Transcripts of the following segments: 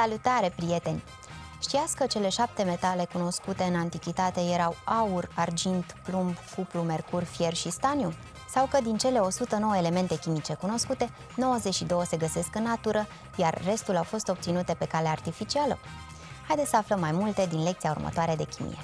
Salutare, prieteni! Știați că cele șapte metale cunoscute în antichitate erau aur, argint, plumb, cuplu, mercur, fier și staniu? Sau că din cele 109 elemente chimice cunoscute, 92 se găsesc în natură, iar restul au fost obținute pe cale artificială? Haideți să aflăm mai multe din lecția următoare de chimie.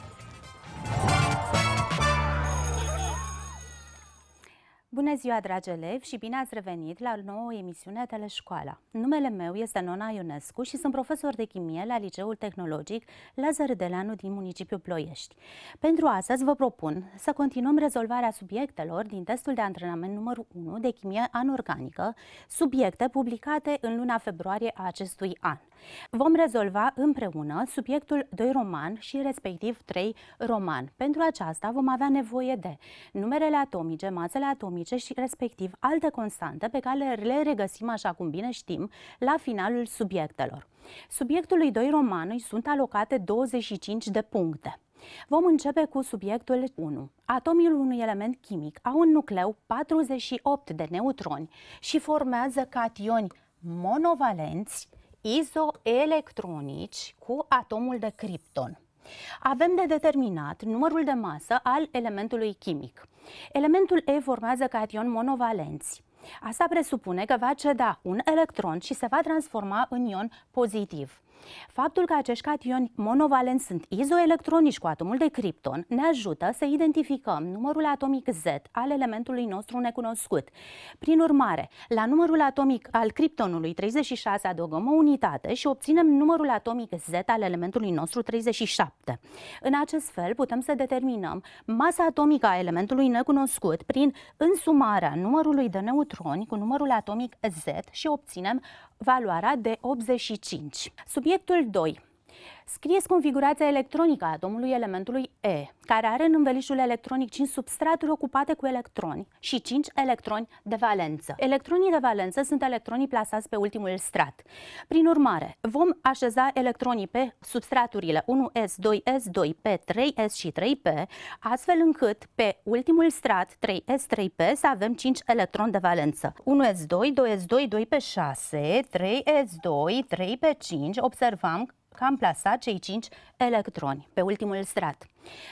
Bună ziua, dragi elevi, și bine ați revenit la nouă emisiune Teleșcoala. Numele meu este Nona Ionescu și sunt profesor de chimie la Liceul Tehnologic Lazar Delanu din municipiul Ploiești. Pentru astăzi vă propun să continuăm rezolvarea subiectelor din testul de antrenament numărul 1 de chimie anorganică, subiecte publicate în luna februarie a acestui an. Vom rezolva împreună subiectul 2 roman și respectiv 3 roman. Pentru aceasta vom avea nevoie de numerele atomice, masele atomice și respectiv alte constante pe care le regăsim, așa cum bine știm, la finalul subiectelor. Subiectului 2 roman îi sunt alocate 25 de puncte. Vom începe cu subiectul 1. Atomii unui element chimic au un nucleu 48 de neutroni și formează cationi monovalenți izoelectronici cu atomul de cripton. Avem de determinat numărul de masă al elementului chimic. Elementul E formează cation monovalenți. Asta presupune că va ceda un electron și se va transforma în ion pozitiv. Faptul că acești cationi monovalenți sunt izoelectronici cu atomul de cripton ne ajută să identificăm numărul atomic Z al elementului nostru necunoscut. Prin urmare, la numărul atomic al criptonului 36 adăugăm o unitate și obținem numărul atomic Z al elementului nostru 37. În acest fel putem să determinăm masa atomică a elementului necunoscut prin însumarea numărului de neutroni cu numărul atomic Z și obținem valoarea de 85. Subiect Subiectul 2. Scrieți configurația electronică a atomului elementului E, care are în învelișul electronic 5 substraturi ocupate cu electroni și 5 electroni de valență. Electronii de valență sunt electronii plasați pe ultimul strat. Prin urmare, vom așeza electronii pe substraturile 1s, 2s, 2p, 3s și 3p, astfel încât pe ultimul strat 3s, 3p să avem 5 electroni de valență. 1s2, 2s2, 2p6, 3s2, 3p5, observăm am plasat cei 5 electroni pe ultimul strat.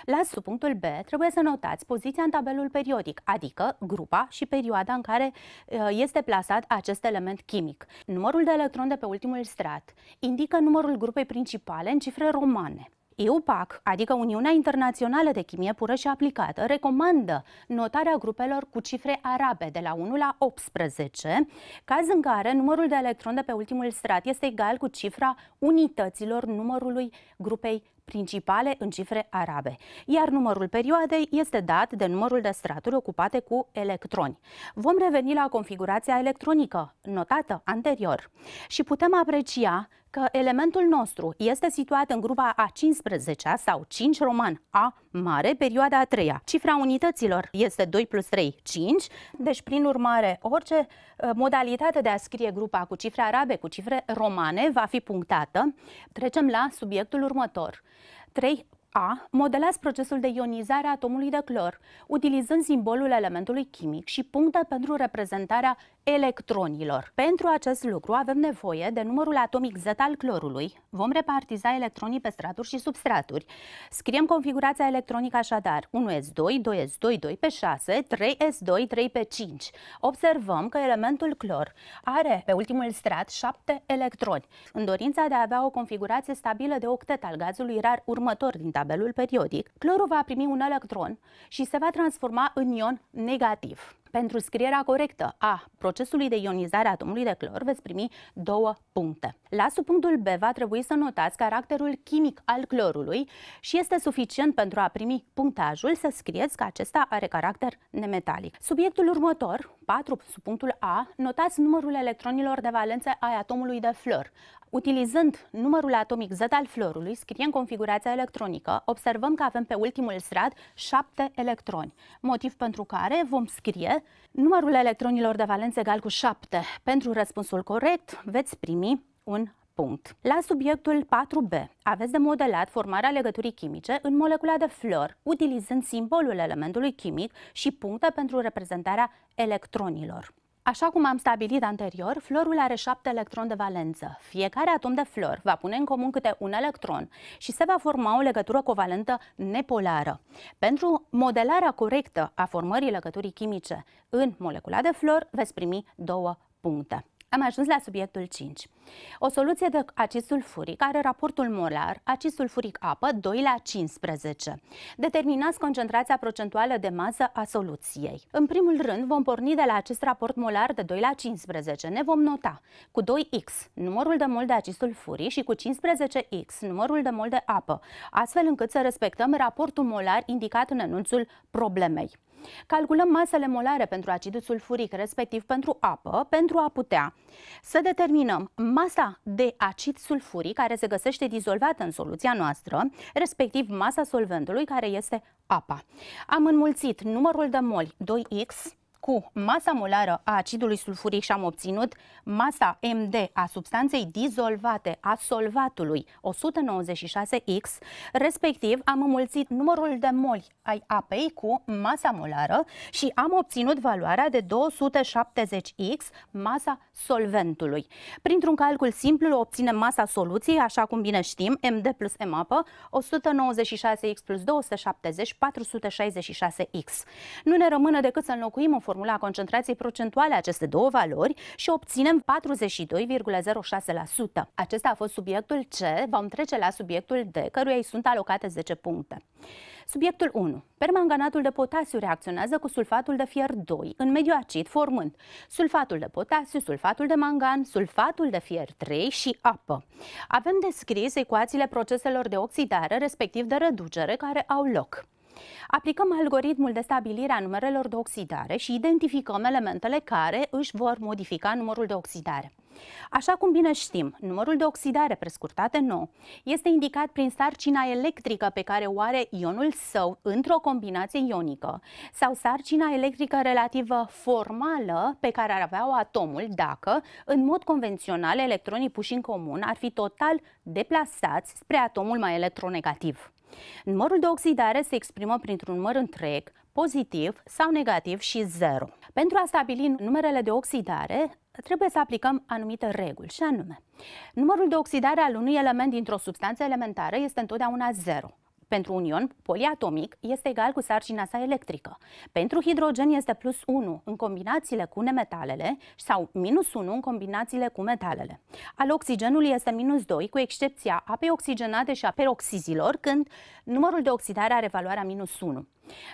La subpunctul B trebuie să notați poziția în tabelul periodic, adică grupa și perioada în care uh, este plasat acest element chimic. Numărul de electroni de pe ultimul strat indică numărul grupei principale în cifre romane. EUPAC, adică Uniunea Internațională de Chimie Pură și Aplicată, recomandă notarea grupelor cu cifre arabe de la 1 la 18, caz în care numărul de electron de pe ultimul strat este egal cu cifra unităților numărului grupei principale în cifre arabe, iar numărul perioadei este dat de numărul de straturi ocupate cu electroni. Vom reveni la configurația electronică, notată anterior, și putem aprecia că elementul nostru este situat în grupa a 15-a sau 5 roman A mare, perioada a treia. Cifra unităților este 2 plus 3, 5, deci prin urmare orice ă, modalitate de a scrie grupa cu cifre arabe, cu cifre romane va fi punctată. Trecem la subiectul următor. 3 a. Modelați procesul de ionizare a atomului de clor, utilizând simbolul elementului chimic și puncte pentru reprezentarea electronilor. Pentru acest lucru avem nevoie de numărul atomic Z al clorului. Vom repartiza electronii pe straturi și substraturi. Scriem configurația electronică așadar 1s2, 2s2, 2 p 6, 3s2, 3 p 5. Observăm că elementul clor are pe ultimul strat 7 electroni. În dorința de a avea o configurație stabilă de octet al gazului rar următor din tabelul periodic, clorul va primi un electron și se va transforma în ion negativ. Pentru scrierea corectă a procesului de ionizare a atomului de clor veți primi două puncte. La subpunctul B va trebui să notați caracterul chimic al clorului și este suficient pentru a primi punctajul să scrieți că acesta are caracter nemetalic. Subiectul următor, 4 subpunctul A, notați numărul electronilor de valență ai atomului de flor. Utilizând numărul atomic Z al florului, scrie în configurația electronică, observăm că avem pe ultimul strat 7 electroni, motiv pentru care vom scrie numărul electronilor de valență egal cu 7. Pentru răspunsul corect veți primi un punct. La subiectul 4b aveți de modelat formarea legăturii chimice în molecula de flor, utilizând simbolul elementului chimic și puncte pentru reprezentarea electronilor. Așa cum am stabilit anterior, florul are șapte electroni de valență. Fiecare atom de flor va pune în comun câte un electron și se va forma o legătură covalentă nepolară. Pentru modelarea corectă a formării legăturii chimice în molecula de flor, veți primi două puncte. Am ajuns la subiectul 5. O soluție de acid sulfuric are raportul molar acid sulfuric apă 2 la 15. Determinați concentrația procentuală de masă a soluției. În primul rând vom porni de la acest raport molar de 2 la 15. Ne vom nota cu 2x numărul de mol de acid sulfuric și cu 15x numărul de mol de apă, astfel încât să respectăm raportul molar indicat în enunțul problemei. Calculăm masele molare pentru acidul sulfuric, respectiv pentru apă, pentru a putea să determinăm masa de acid sulfuric care se găsește dizolvată în soluția noastră, respectiv masa solventului care este apa. Am înmulțit numărul de moli 2x cu masa molară a acidului sulfuric și am obținut masa MD a substanței dizolvate a solvatului 196X, respectiv am înmulțit numărul de moli ai apei cu masa molară și am obținut valoarea de 270X, masa solventului. Printr-un calcul simplu obținem masa soluției, așa cum bine știm, MD plus M apă, 196X plus 270, 466X. Nu ne rămâne decât să înlocuim în formula concentrației procentuale aceste două valori și obținem 42,06%. Acesta a fost subiectul C, vom trece la subiectul D, căruia îi sunt alocate 10 puncte. Subiectul 1. Permanganatul de potasiu reacționează cu sulfatul de fier 2 în mediu acid, formând sulfatul de potasiu, sulfatul de mangan, sulfatul de fier 3 și apă. Avem descris ecuațiile proceselor de oxidare, respectiv de reducere, care au loc. Aplicăm algoritmul de stabilire a numerelor de oxidare și identificăm elementele care își vor modifica numărul de oxidare. Așa cum bine știm, numărul de oxidare, prescurtate 9, este indicat prin sarcina electrică pe care o are ionul său într-o combinație ionică sau sarcina electrică relativă formală pe care ar avea-o atomul dacă, în mod convențional, electronii puși în comun ar fi total deplasați spre atomul mai electronegativ. Numărul de oxidare se exprimă printr-un număr întreg, pozitiv sau negativ și 0. Pentru a stabili numerele de oxidare, trebuie să aplicăm anumite reguli, și anume, numărul de oxidare al unui element dintr-o substanță elementară este întotdeauna 0. Pentru un ion poliatomic este egal cu sarcina sa electrică. Pentru hidrogen este plus 1 în combinațiile cu nemetalele sau minus 1 în combinațiile cu metalele. Al oxigenului este minus 2, cu excepția apei oxigenate și a peroxizilor, când numărul de oxidare are valoarea minus 1.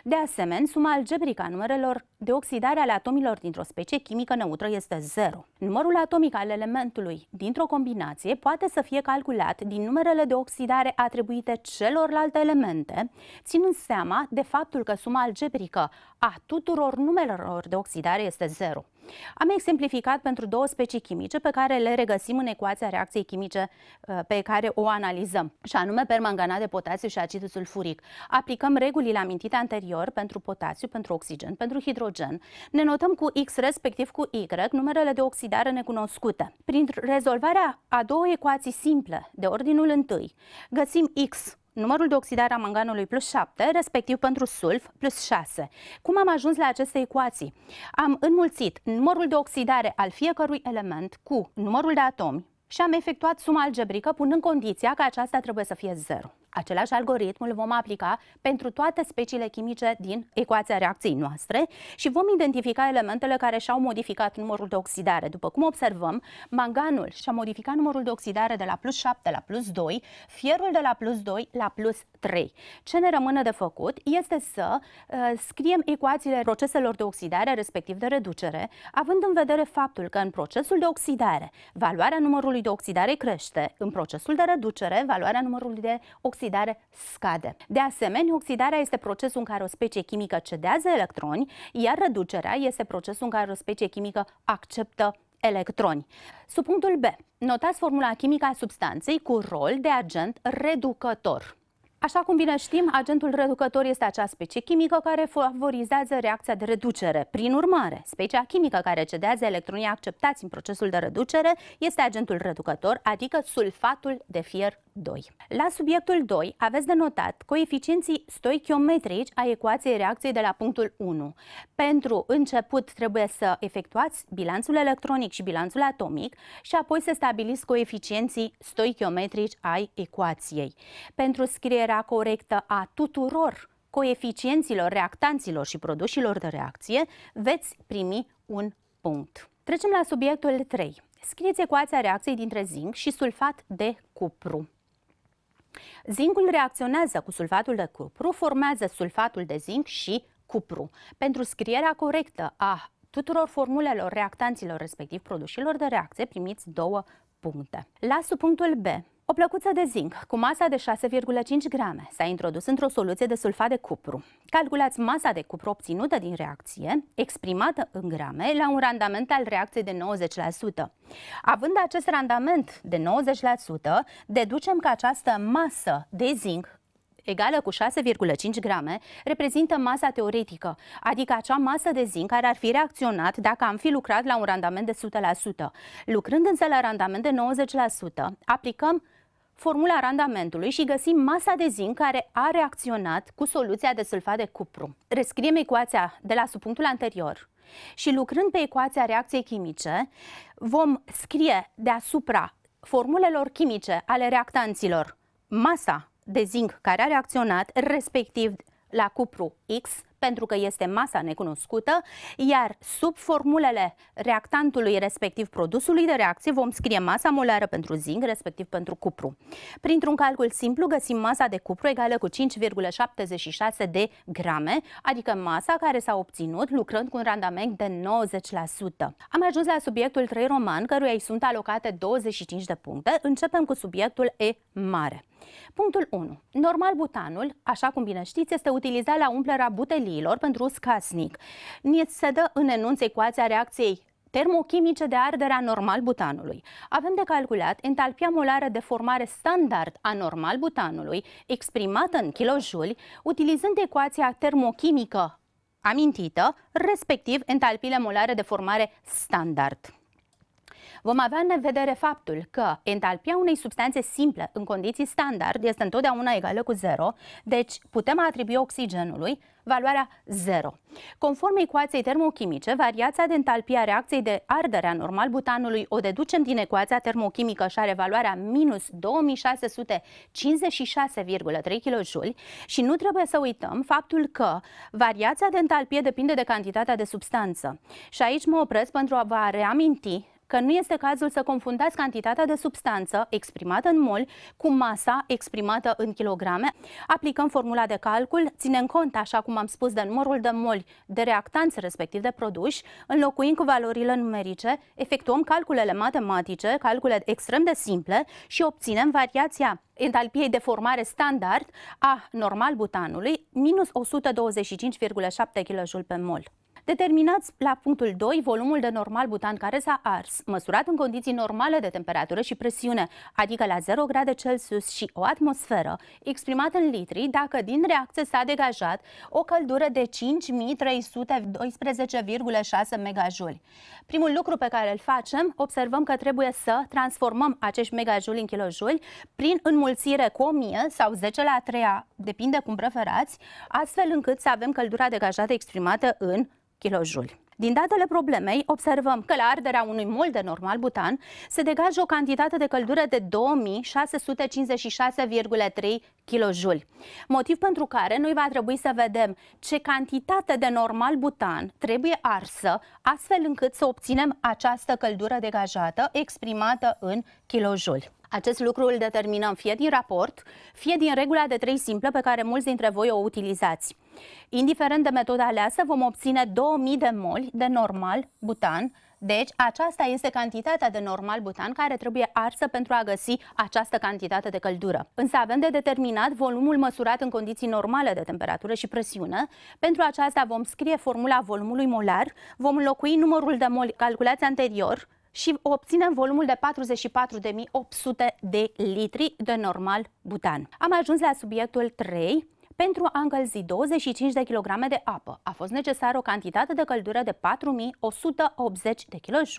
De asemenea, suma algebrică a numerelor de oxidare ale atomilor dintr-o specie chimică neutră este 0. Numărul atomic al elementului dintr-o combinație poate să fie calculat din numerele de oxidare atribuite celorlalte elemente, ținând seama de faptul că suma algebrică a tuturor numerelor de oxidare este 0. Am exemplificat pentru două specii chimice pe care le regăsim în ecuația reacției chimice uh, pe care o analizăm, și anume permanganat de potasiu și acid sulfuric. Aplicăm regulile amintite anterior pentru potasiu, pentru oxigen, pentru hidrogen. Ne notăm cu X respectiv cu Y numerele de oxidare necunoscute. Prin rezolvarea a două ecuații simple de ordinul întâi, găsim X numărul de oxidare a manganului plus 7, respectiv pentru sulf plus 6. Cum am ajuns la aceste ecuații? Am înmulțit numărul de oxidare al fiecărui element cu numărul de atomi și am efectuat suma algebrică punând condiția că aceasta trebuie să fie 0. Același algoritm îl vom aplica pentru toate speciile chimice din ecuația reacției noastre și vom identifica elementele care și-au modificat numărul de oxidare. După cum observăm, manganul și-a modificat numărul de oxidare de la plus 7 la plus 2, fierul de la plus 2 la plus 3. Ce ne rămâne de făcut este să uh, scriem ecuațiile proceselor de oxidare, respectiv de reducere, având în vedere faptul că în procesul de oxidare valoarea numărului de oxidare crește, în procesul de reducere valoarea numărului de oxidare scade. De asemenea, oxidarea este procesul în care o specie chimică cedează electroni, iar reducerea este procesul în care o specie chimică acceptă electroni. Sub punctul B, notați formula chimică a substanței cu rol de agent reducător. Așa cum bine știm, agentul reducător este acea specie chimică care favorizează reacția de reducere. Prin urmare, specia chimică care cedează electronii acceptați în procesul de reducere este agentul reducător, adică sulfatul de fier 2. La subiectul 2 aveți de notat coeficienții stoichiometrici a ecuației reacției de la punctul 1. Pentru început trebuie să efectuați bilanțul electronic și bilanțul atomic și apoi să stabiliți coeficienții stoichiometrici ai ecuației. Pentru scrierea numerea corectă a tuturor coeficienților reactanților și produșilor de reacție, veți primi un punct. Trecem la subiectul 3. Scrieți ecuația reacției dintre zinc și sulfat de cupru. Zincul reacționează cu sulfatul de cupru, formează sulfatul de zinc și cupru. Pentru scrierea corectă a tuturor formulelor reactanților, respectiv produșilor de reacție, primiți două puncte. La subpunctul B, o plăcuță de zinc cu masa de 6,5 grame s-a introdus într-o soluție de sulfat de cupru. Calculați masa de cupru obținută din reacție, exprimată în grame, la un randament al reacției de 90%. Având acest randament de 90%, deducem că această masă de zinc egală cu 6,5 grame, reprezintă masa teoretică, adică acea masă de zinc care ar fi reacționat dacă am fi lucrat la un randament de 100%. Lucrând însă la randament de 90%, aplicăm formula randamentului și găsim masa de zinc care a reacționat cu soluția de sulfat de cupru. Rescriem ecuația de la subpunctul anterior și lucrând pe ecuația reacției chimice, vom scrie deasupra formulelor chimice ale reactanților masa de zinc care a reacționat, respectiv la cupru X, pentru că este masa necunoscută, iar sub formulele reactantului respectiv produsului de reacție vom scrie masa molară pentru zinc, respectiv pentru cupru. Printr-un calcul simplu găsim masa de cupru egală cu 5,76 de grame, adică masa care s-a obținut lucrând cu un randament de 90%. Am ajuns la subiectul 3 roman, căruia îi sunt alocate 25 de puncte. Începem cu subiectul E mare. Punctul 1. Normal butanul, așa cum bine știți, este utilizat la umplerea a buteliilor pentru scasnic. Ni se dă în enunț ecuația reacției termochimice de ardere a normal butanului. Avem de calculat entalpia molară de formare standard a normal butanului, exprimată în kilojuli, utilizând ecuația termochimică amintită, respectiv entalpile molare de formare standard vom avea în vedere faptul că entalpia unei substanțe simple în condiții standard este întotdeauna egală cu 0, deci putem atribui oxigenului valoarea 0. Conform ecuației termochimice, variația de entalpie a reacției de ardere a normal butanului o deducem din ecuația termochimică și are valoarea minus 2656,3 kJ și nu trebuie să uităm faptul că variația de entalpie depinde de cantitatea de substanță. Și aici mă opresc pentru a vă reaminti că nu este cazul să confundați cantitatea de substanță exprimată în mol cu masa exprimată în kilograme. Aplicăm formula de calcul, ținem cont, așa cum am spus, de numărul de moli de reactanți, respectiv de produși, înlocuim cu valorile numerice, efectuăm calculele matematice, calcule extrem de simple și obținem variația entalpiei de formare standard a normal butanului, minus 125,7 kJ pe mol. Determinați la punctul 2 volumul de normal butan care s-a ars, măsurat în condiții normale de temperatură și presiune, adică la 0 grade Celsius și o atmosferă, exprimat în litri, dacă din reacție s-a degajat o căldură de 5312,6 MJ. Primul lucru pe care îl facem, observăm că trebuie să transformăm acești MJ în KJ prin înmulțire cu 1000 sau 10 la 3, depinde cum preferați, astfel încât să avem căldura degajată exprimată în kJ. Din datele problemei, observăm că la arderea unui mult de normal butan se degajă o cantitate de căldură de 2656,3 kJ. Motiv pentru care noi va trebui să vedem ce cantitate de normal butan trebuie arsă, astfel încât să obținem această căldură degajată exprimată în kilojuli. Acest lucru îl determinăm fie din raport, fie din regula de trei simplă pe care mulți dintre voi o utilizați. Indiferent de metoda aleasă, vom obține 2000 de moli de normal butan, deci aceasta este cantitatea de normal butan care trebuie arsă pentru a găsi această cantitate de căldură. Însă avem de determinat volumul măsurat în condiții normale de temperatură și presiune. Pentru aceasta vom scrie formula volumului molar, vom înlocui numărul de moli calculați anterior și obținem volumul de 44.800 de litri de normal butan. Am ajuns la subiectul 3, pentru a încălzi 25 de kg de apă a fost necesară o cantitate de căldură de 4180 de kJ,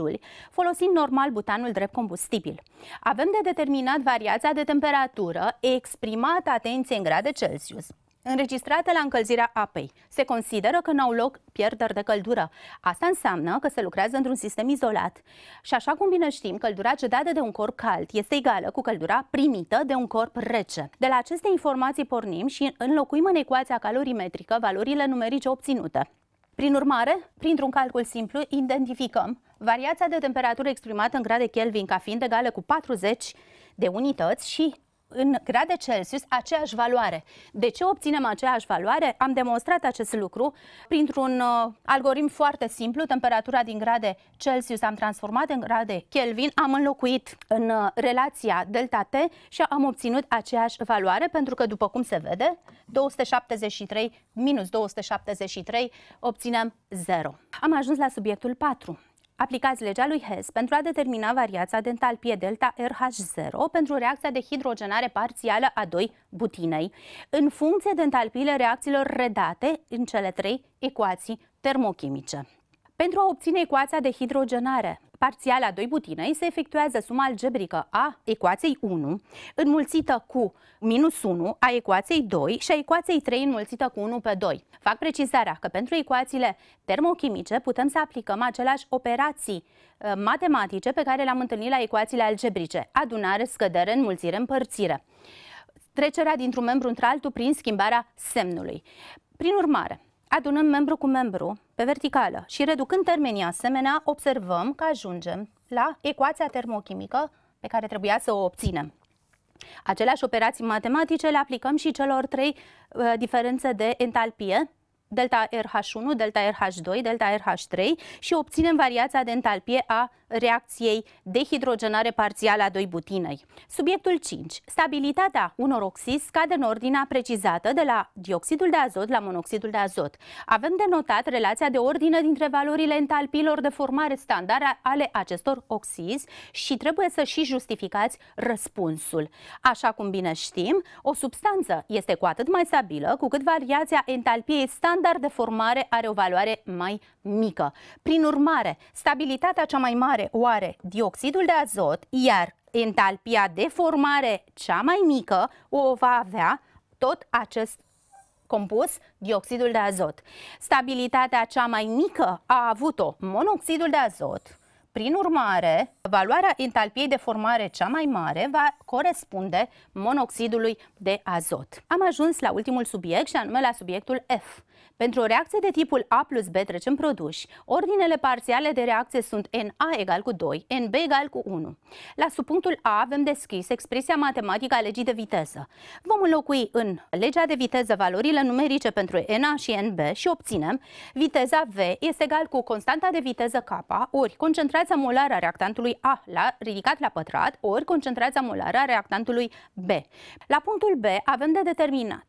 folosind normal butanul drept combustibil. Avem de determinat variația de temperatură exprimată, atenție, în grade Celsius înregistrate la încălzirea apei. Se consideră că n-au loc pierderi de căldură. Asta înseamnă că se lucrează într-un sistem izolat. Și așa cum bine știm, căldura cedată de un corp cald este egală cu căldura primită de un corp rece. De la aceste informații pornim și înlocuim în ecuația calorimetrică valorile numerice obținute. Prin urmare, printr-un calcul simplu, identificăm variația de temperatură exprimată în grade Kelvin ca fiind egală cu 40 de unități și în grade Celsius aceeași valoare. De ce obținem aceeași valoare? Am demonstrat acest lucru printr-un uh, algoritm foarte simplu. Temperatura din grade Celsius am transformat în grade Kelvin, am înlocuit în uh, relația delta T și am obținut aceeași valoare pentru că, după cum se vede, 273 minus 273 obținem 0. Am ajuns la subiectul 4. Aplicați legea lui Hess pentru a determina variația dental pie delta RH0 pentru reacția de hidrogenare parțială a 2 butinei, în funcție de entalpiile reacțiilor redate în cele trei ecuații termochimice. Pentru a obține ecuația de hidrogenare parțiala 2 butinei se efectuează suma algebrică a ecuației 1 înmulțită cu minus 1 a ecuației 2 și a ecuației 3 înmulțită cu 1 pe 2. Fac precizarea că pentru ecuațiile termochimice putem să aplicăm aceleași operații uh, matematice pe care le-am întâlnit la ecuațiile algebrice, adunare, scădere, înmulțire, împărțire. Trecerea dintr-un membru într-altul prin schimbarea semnului. Prin urmare, adunăm membru cu membru pe verticală și reducând termenii asemenea, observăm că ajungem la ecuația termochimică pe care trebuia să o obținem. Aceleași operații matematice le aplicăm și celor trei uh, diferențe de entalpie delta RH1, delta RH2, delta RH3 și obținem variația de entalpie a reacției de hidrogenare parțială a doi butinei Subiectul 5. Stabilitatea unor oxizi scade în ordinea precizată de la dioxidul de azot la monoxidul de azot. Avem denotat relația de ordine dintre valorile entalpilor de formare standard ale acestor oxizi și trebuie să și justificați răspunsul. Așa cum bine știm, o substanță este cu atât mai stabilă cu cât variația entalpiei standard standard de formare are o valoare mai mică. Prin urmare, stabilitatea cea mai mare o are dioxidul de azot, iar entalpia de formare cea mai mică o va avea tot acest compus dioxidul de azot. Stabilitatea cea mai mică a avut-o monoxidul de azot. Prin urmare, valoarea entalpiei de formare cea mai mare va corespunde monoxidului de azot. Am ajuns la ultimul subiect și anume la subiectul F. Pentru o reacție de tipul A plus B trecem produși, ordinele parțiale de reacție sunt NA egal cu 2, NB egal cu 1. La subpunctul A avem deschis expresia matematică a legii de viteză. Vom înlocui în legea de viteză valorile numerice pentru NA și NB și obținem viteza V este egal cu constanta de viteză K ori concentrația molară a reactantului A la, ridicat la pătrat ori concentrația molară a reactantului B. La punctul B avem de determinat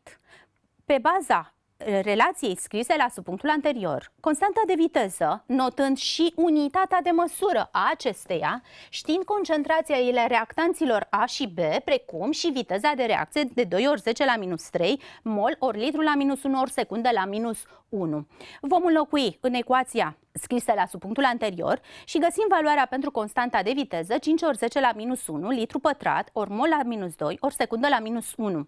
pe baza relației scrise la subpunctul anterior. Constanta de viteză, notând și unitatea de măsură a acesteia, știind concentrația ele reactanților A și B, precum și viteza de reacție de 2 ori 10 la minus 3, mol ori litru la minus 1 ori secundă la minus 1. Vom înlocui în ecuația scrisă la subpunctul anterior și găsim valoarea pentru constanta de viteză 5 ori 10 la minus 1 litru pătrat ori mol la minus 2 ori secundă la minus 1.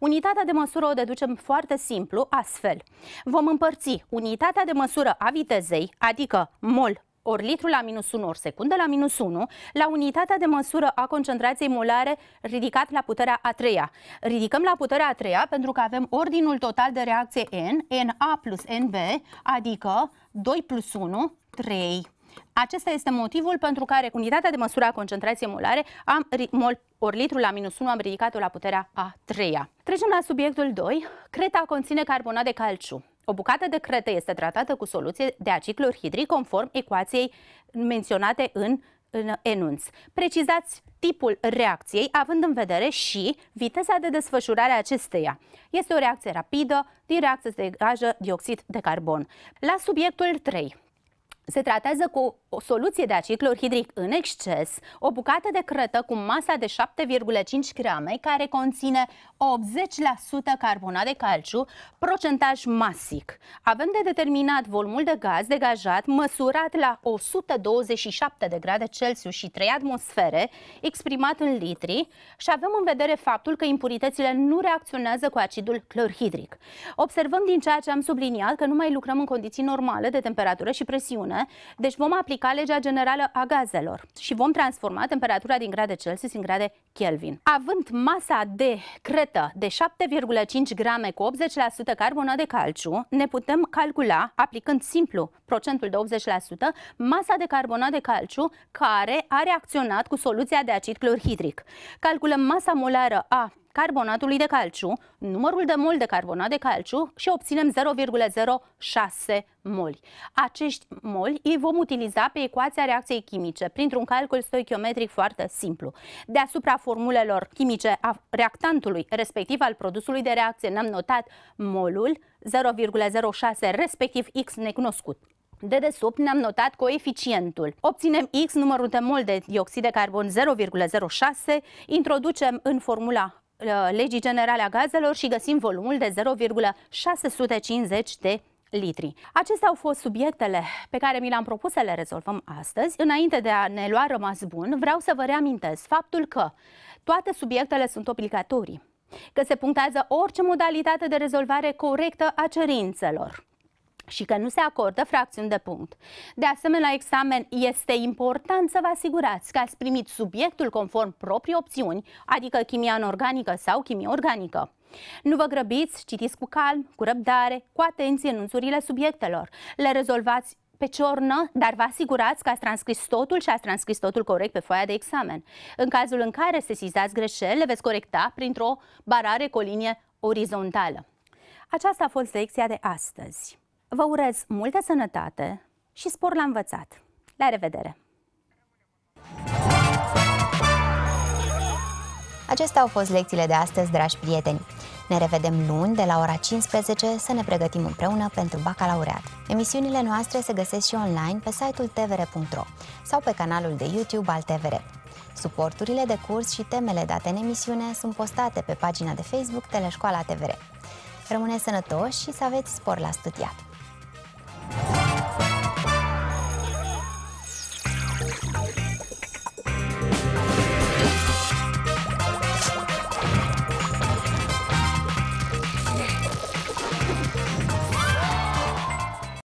Unitatea de măsură o deducem foarte simplu astfel. Vom împărți unitatea de măsură a vitezei, adică mol ori litru la minus 1, ori secundă la minus 1, la unitatea de măsură a concentrației molare ridicat la puterea a treia. Ridicăm la puterea a treia pentru că avem ordinul total de reacție N, Na plus NB, adică 2 plus 1, 3. Acesta este motivul pentru care unitatea de măsură a concentrației molare am, mol, ori litru la minus 1 am ridicat-o la puterea a treia. Trecem la subiectul 2. Creta conține carbonat de calciu. O bucată de cretă este tratată cu soluție de aciclor hidric conform ecuației menționate în, în enunț. Precizați tipul reacției, având în vedere și viteza de desfășurare a acesteia. Este o reacție rapidă, din reacție se degajă dioxid de carbon. La subiectul 3, se tratează cu o soluție de aciclohidric în exces, o bucată de crătă cu masa de 7,5 grame care conține 80% carbonat de calciu, procentaj masic. Avem de determinat volumul de gaz degajat măsurat la 127 de grade Celsius și 3 atmosfere, exprimat în litri și avem în vedere faptul că impuritățile nu reacționează cu acidul clorhidric. Observăm din ceea ce am subliniat că nu mai lucrăm în condiții normale de temperatură și presiune, deci vom aplica aplica legea generală a gazelor și vom transforma temperatura din grade Celsius în grade Kelvin. Având masa de cretă de 7,5 grame cu 80% carbonat de calciu, ne putem calcula, aplicând simplu procentul de 80%, masa de carbonat de calciu care a reacționat cu soluția de acid clorhidric. Calculăm masa molară a carbonatului de calciu, numărul de mol de carbonat de calciu și obținem 0,06 moli. Acești moli îi vom utiliza pe ecuația reacției chimice printr-un calcul stoichiometric foarte simplu. Deasupra formulelor chimice a reactantului, respectiv al produsului de reacție, ne-am notat molul 0,06 respectiv X necunoscut. De desubt ne-am notat coeficientul. Obținem X numărul de mol de dioxid de carbon 0,06, introducem în formula Uh, legii generale a gazelor și găsim volumul de 0,650 de litri. Acestea au fost subiectele pe care mi le-am propus să le rezolvăm astăzi. Înainte de a ne lua rămas bun, vreau să vă reamintesc faptul că toate subiectele sunt obligatorii, că se punctează orice modalitate de rezolvare corectă a cerințelor și că nu se acordă fracțiuni de punct. De asemenea, la examen este important să vă asigurați că ați primit subiectul conform proprii opțiuni, adică chimia anorganică sau chimie organică. Nu vă grăbiți, citiți cu calm, cu răbdare, cu atenție enunțurile subiectelor. Le rezolvați pe ciornă, dar vă asigurați că ați transcris totul și ați transcris totul corect pe foaia de examen. În cazul în care sesizați greșeli, le veți corecta printr-o barare cu o linie orizontală. Aceasta a fost lecția de astăzi. Vă urez multă sănătate și spor la învățat. La revedere! Acestea au fost lecțiile de astăzi, dragi prieteni. Ne revedem luni de la ora 15 să ne pregătim împreună pentru bacalaureat. Emisiunile noastre se găsesc și online pe site-ul tvr.ro sau pe canalul de YouTube al TVR. Suporturile de curs și temele date în emisiune sunt postate pe pagina de Facebook Teleșcoala TVR. Rămâneți sănătoși și să aveți spor la studiat!